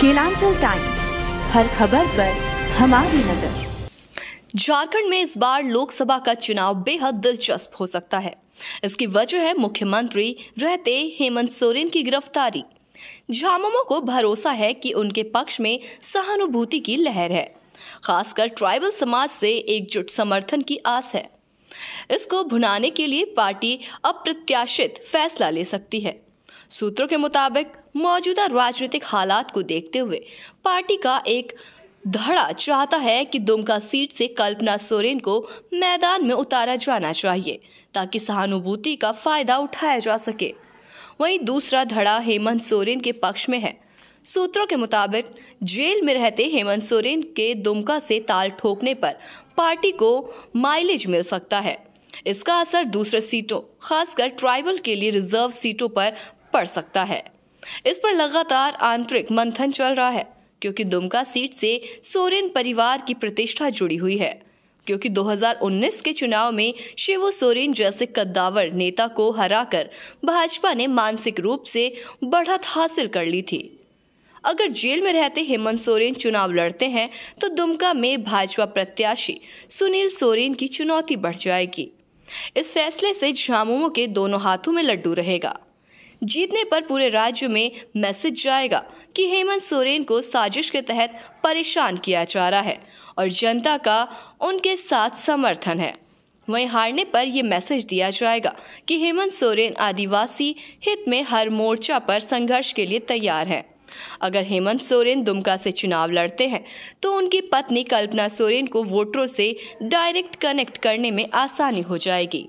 Kelanchal times हर खबर पर हमारी नजर झारखंड में इस बार लोकसभा का चुनाव बेहद दिलचस्प हो सकता है इसकी वजह है मुख्यमंत्री रहते हेमंत सोरेन की गिरफ्तारी झामुमो को भरोसा है कि उनके पक्ष में सहानुभूति की लहर है खासकर ट्राइबल समाज से एकजुट समर्थन की आस है इसको भुनाने के लिए पार्टी अप्रत्याशित फैसला ले सकती है सूत्रों के मुताबिक मौजूदा राजनीतिक हालात को देखते हुए पार्टी का एक धड़ा चाहता है कि दुमका सीट से कल्पना सोरेन को मैदान में उतारा जाना चाहिए ताकि सहानुभूति का फायदा उठाया जा सके वहीं दूसरा धड़ा हेमंत सोरेन के पक्ष में है सूत्रों के मुताबिक जेल में रहते हेमंत सोरेन के दुमका से ताल ठोकने पर पार्टी को माइलेज मिल सकता है इसका असर दूसरे सीटों खासकर ट्राइबल के लिए रिजर्व सीटों पर पड़ सकता है इस पर लगातार आंतरिक मंथन चल रहा है क्योंकि दुमका सीट से सोरेन परिवार की प्रतिष्ठा जुड़ी हुई है क्योंकि 2019 के चुनाव में शिव सोरेन जैसे कद्दावर नेता को हराकर भाजपा ने मानसिक रूप से बढ़त हासिल कर ली थी अगर जेल में रहते हेमंत सोरेन चुनाव लड़ते हैं तो दुमका में भाजपा प्रत्याशी सुनील सोरेन की चुनौती बढ़ जाएगी इस फैसले से झामुमो के दोनों हाथों में लड्डू रहेगा जीतने पर पूरे राज्य में मैसेज जाएगा कि हेमंत सोरेन को साजिश के तहत परेशान किया जा रहा है और जनता का उनके साथ समर्थन है वहीं हारने पर यह मैसेज दिया जाएगा कि हेमंत सोरेन आदिवासी हित में हर मोर्चा पर संघर्ष के लिए तैयार है अगर हेमंत सोरेन दुमका से चुनाव लड़ते हैं तो उनकी पत्नी कल्पना सोरेन को वोटरों से डायरेक्ट कनेक्ट करने में आसानी हो जाएगी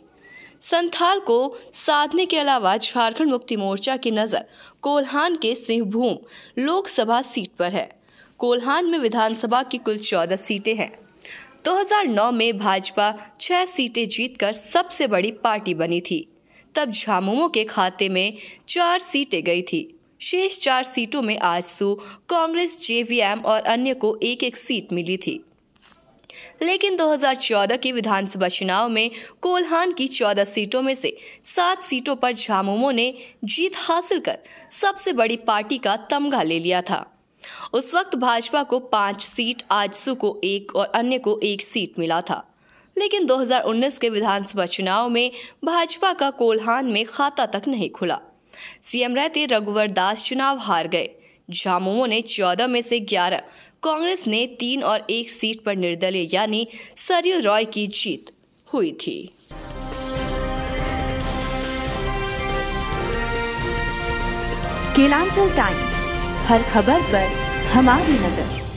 संथाल को साधने के अलावा झारखंड मुक्ति मोर्चा की नज़र कोल्हान के सिंहभूम लोकसभा सीट पर है कोल्हान में विधानसभा की कुल चौदह सीटें हैं 2009 में भाजपा छह सीटें जीतकर सबसे बड़ी पार्टी बनी थी तब झामुमो के खाते में चार सीटें गई थी शेष चार सीटों में आजसू कांग्रेस जेवीएम और अन्य को एक एक सीट मिली थी लेकिन 2014 के विधानसभा चुनाव में कोल्हान की 14 सीटों में से सात सीटों पर झामुमो ने जीत हासिल कर सबसे बड़ी पार्टी का तमगा ले लिया था उस वक्त भाजपा को पांच सीट आजसू को एक और अन्य को एक सीट मिला था लेकिन 2019 के विधानसभा चुनाव में भाजपा का कोल्हान में खाता तक नहीं खुला सीएम रहते रघुवर दास चुनाव हार गए झामुमो ने चौदह में से ग्यारह कांग्रेस ने तीन और एक सीट पर निर्दलीय यानी सरयू रॉय की जीत हुई थी केलांचल टाइम्स हर खबर पर हमारी नजर